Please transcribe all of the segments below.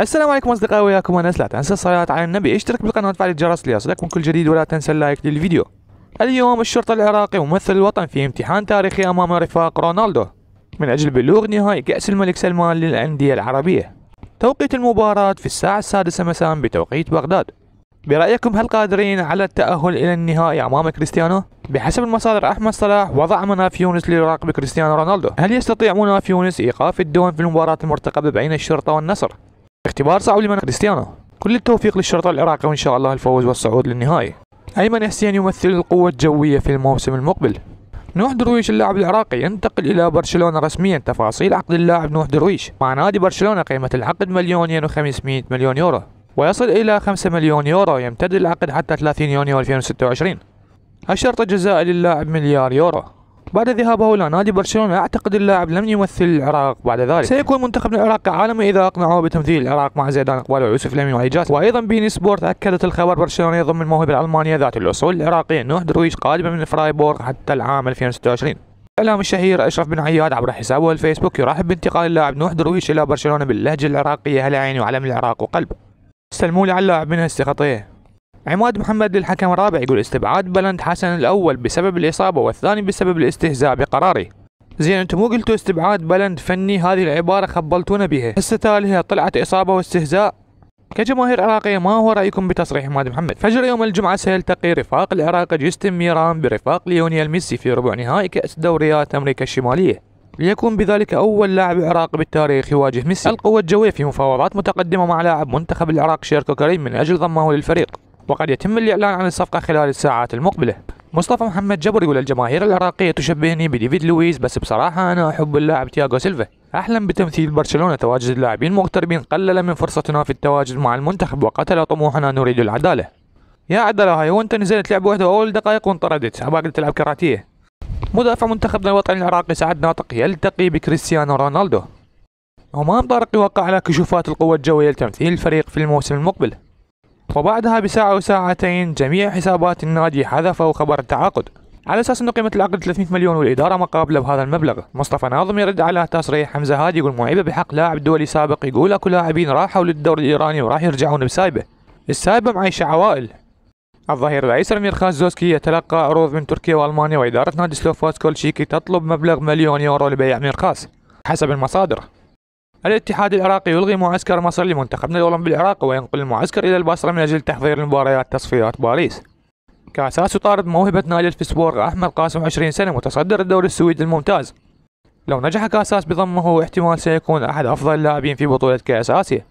السلام عليكم اصدقائي وياكم انس لا تنسى الصلاه على النبي اشترك بالقناه وتفعل الجرس ليصلكم كل جديد ولا تنسى اللايك للفيديو اليوم الشرطه العراقي ممثل الوطن في امتحان تاريخي امام رفاق رونالدو من اجل بلوغ نهائي كاس الملك سلمان للانديه العربيه توقيت المباراه في الساعه السادسه مساء بتوقيت بغداد برأيكم هل قادرين على التأهل إلى النهائي أمام كريستيانو؟ بحسب المصادر أحمد صلاح وضع مناف يونس ليراقب كريستيانو رونالدو هل يستطيع مناف يونس إيقاف الدون في المباراة المرتقبة بين الشرطة والنصر؟ اختبار صعب لمن كريستيانو كل التوفيق للشرطة العراقي وإن شاء الله الفوز والصعود للنهائي أيمن حسين يمثل القوة الجوية في الموسم المقبل نوح درويش اللاعب العراقي ينتقل إلى برشلونة رسميا تفاصيل عقد اللاعب نوح درويش مع نادي برشلونة قيمة العقد مليونين و500 مليون يورو ويصل إلى 5 مليون يورو يمتد العقد حتى 30 يونيو 2026 الشرطة الجزائي للاعب مليار يورو بعد ذهابه إلى نادي برشلونة أعتقد اللاعب لم يمثل العراق بعد ذلك سيكون منتخب العراق عالمي إذا أقنعوه بتمثيل العراق مع زيدان إقبال ويوسف لمي وإيجاز وأيضا بين سبورت أكدت الخبر برشلونة يضم الموهبة الألمانية ذات الأصول العراقية نوح درويش قادمة من فرايبورغ حتى العام 2026 الإعلام الشهير أشرف بن عياد عبر حسابه الفيسبوك يرحب بانتقال اللاعب نوح درويش إلى برشلونة باللهجة العراقية هلا عيني وعلم العراق وقلب سلموا لي على اللاعب منها هسه عماد محمد للحكم الرابع يقول استبعاد بلند حسن الأول بسبب الإصابة والثاني بسبب الاستهزاء بقراره زين انتم مو قلتوا استبعاد بلند فني هذه العبارة خبلتونا بها هسه تاليها طلعت إصابة واستهزاء كجماهير عراقية ما هو رأيكم بتصريح عماد محمد؟ فجر يوم الجمعة سيلتقي رفاق العراق جيستن ميران برفاق ليونيل ميسي في ربع نهائي كأس دوريات أمريكا الشمالية ليكون بذلك أول لاعب عراقي بالتاريخ يواجه ميسي القوة الجوية في مفاوضات متقدمة مع لاعب منتخب العراق شيركو كريم من أجل ضمه للفريق وقد يتم الإعلان عن الصفقة خلال الساعات المقبلة مصطفى محمد جبر يقول الجماهير العراقية تشبهني بديفيد لويس بس بصراحة أنا أحب اللاعب تياغو سيلفا أحلم بتمثيل برشلونة تواجد اللاعبين المغتربين قلل من فرصتنا في التواجد مع المنتخب وقتل طموحنا نريد العدالة يا عدلة هاي وانت نزلت لعب وحدة أول دقائق وانطردت أباك تلعب كراتيه مدافع منتخبنا الوطني العراقي سعد ناطق يلتقي بكريستيانو رونالدو أمام طارق يوقع على كشوفات القوة الجوية لتمثيل الفريق في الموسم المقبل وبعدها بساعة وساعتين جميع حسابات النادي حذفوا خبر التعاقد على اساس انه قيمه العقد 300 مليون والاداره مقابله بهذا المبلغ، مصطفى ناظم يرد على تصريح حمزه هادي يقول معيبه بحق لاعب دولي سابق يقول اكو لاعبين راحوا للدوري الايراني وراح يرجعون بسايبه، السايبه معيشه عوائل. الظهير الايسر امير زوسكي يتلقى عروض من تركيا والمانيا واداره نادي سلوفاسكول كولشيكي تطلب مبلغ مليون يورو لبيع ميرخاز حسب المصادر. الاتحاد العراقي يلغي معسكر مصر لمنتخبنا الأولمبي بالعراق وينقل المعسكر إلى البصرة من أجل تحضير مباريات تصفيات باريس كاساس يطارد موهبة نادي الفسبورغ أحمد قاسم 20 سنة متصدر الدوري السويدي الممتاز لو نجح كاساس بضمه احتمال سيكون أحد أفضل اللاعبين في بطولة كأس آسيا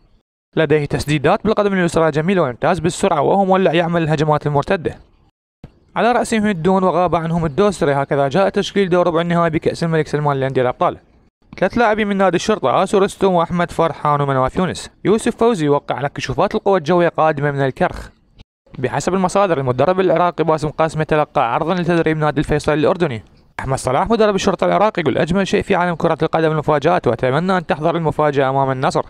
لديه تسديدات بالقدم اليسرى جميلة ويمتاز بالسرعة وهو مولع يعمل الهجمات المرتدة على رأسهم الدون وغاب عنهم الدوسري هكذا جاء تشكيل دور ربع النهائي بكأس الملك سلمان لأندية الأبطال ثلاث لاعبين من نادي الشرطة آسو رستم وأحمد فرحان ومنواف يونس يوسف فوزي وقع على كشوفات القوى الجوية قادمة من الكرخ بحسب المصادر المدرب العراقي باسم قاسم تلقى عرضا لتدريب نادي الفيصل الأردني أحمد صلاح مدرب الشرطة العراقي يقول أجمل شيء في عالم كرة القدم المفاجآت وأتمنى أن تحضر المفاجأة أمام النصر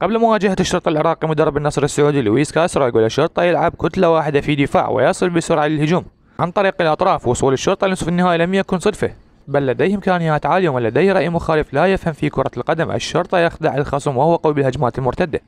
قبل مواجهة الشرطة العراقي مدرب النصر السعودي لويس كاسرا يقول الشرطة يلعب كتلة واحدة في دفاع ويصل بسرعة للهجوم عن طريق الأطراف وصول الشرطة لنصف النهائي لم يكن صدفة بل لديه إمكانيات عالية ومن لديه رأي مخالف لا يفهم في كرة القدم الشرطة يخدع الخصم وهو قوي بالهجمات المرتدة